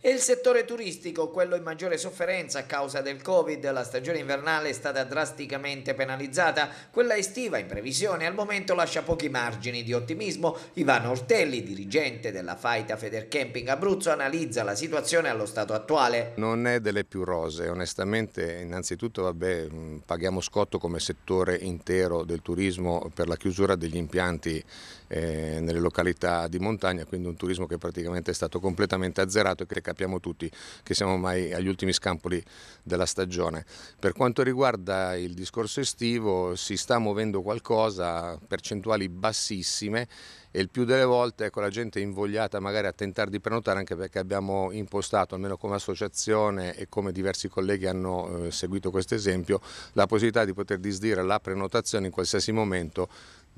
E il settore turistico quello in maggiore sofferenza a causa del Covid. La stagione invernale è stata drasticamente penalizzata. Quella estiva, in previsione, al momento lascia pochi margini di ottimismo. Ivano Ortelli, dirigente della Faita Federcamping Abruzzo, analizza la situazione allo stato attuale. Non è delle più rose, onestamente. Innanzitutto, vabbè, mm, paghiamo scotto come settore intero del turismo per la chiusura degli impianti eh, nelle località di montagna, quindi un turismo che praticamente è stato completamente azzerato e che capiamo tutti che siamo ormai agli ultimi scampoli della stagione. Per quanto riguarda il discorso estivo si sta muovendo qualcosa, percentuali bassissime e il più delle volte ecco, la gente è invogliata magari a tentare di prenotare anche perché abbiamo impostato, almeno come associazione e come diversi colleghi hanno eh, seguito questo esempio, la possibilità di poter disdire la prenotazione in qualsiasi momento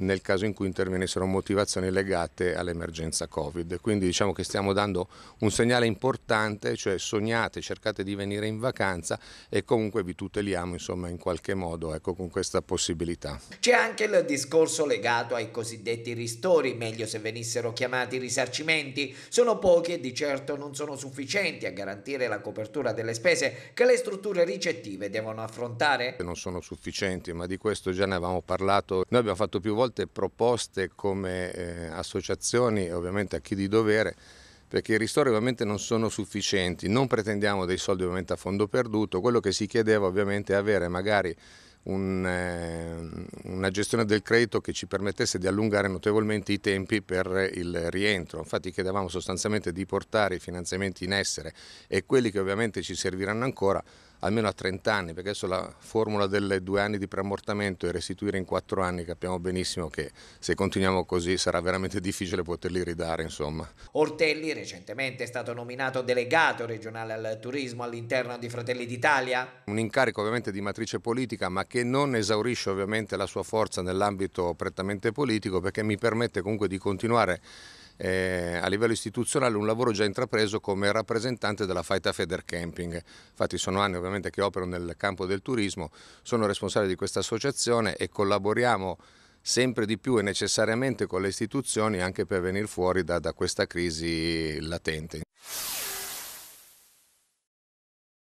nel caso in cui intervenissero motivazioni legate all'emergenza Covid. Quindi diciamo che stiamo dando un segnale importante, cioè sognate, cercate di venire in vacanza e comunque vi tuteliamo insomma, in qualche modo ecco, con questa possibilità. C'è anche il discorso legato ai cosiddetti ristori meglio se venissero chiamati risarcimenti, sono pochi e di certo non sono sufficienti a garantire la copertura delle spese che le strutture ricettive devono affrontare? Non sono sufficienti, ma di questo già ne avevamo parlato. Noi abbiamo fatto più volte proposte come eh, associazioni ovviamente a chi di dovere perché i ristori ovviamente non sono sufficienti, non pretendiamo dei soldi ovviamente a fondo perduto, quello che si chiedeva ovviamente è avere magari un, eh, una gestione del credito che ci permettesse di allungare notevolmente i tempi per il rientro. Infatti chiedevamo sostanzialmente di portare i finanziamenti in essere e quelli che ovviamente ci serviranno ancora almeno a 30 anni, perché adesso la formula delle due anni di preammortamento e restituire in quattro anni capiamo benissimo che se continuiamo così sarà veramente difficile poterli ridare. Insomma. Ortelli recentemente è stato nominato delegato regionale al turismo all'interno di Fratelli d'Italia. Un incarico ovviamente di matrice politica ma che non esaurisce ovviamente la sua forza nell'ambito prettamente politico perché mi permette comunque di continuare eh, a livello istituzionale un lavoro già intrapreso come rappresentante della Faita Feder Camping. Infatti sono anni ovviamente che opero nel campo del turismo, sono responsabile di questa associazione e collaboriamo sempre di più e necessariamente con le istituzioni anche per venire fuori da, da questa crisi latente.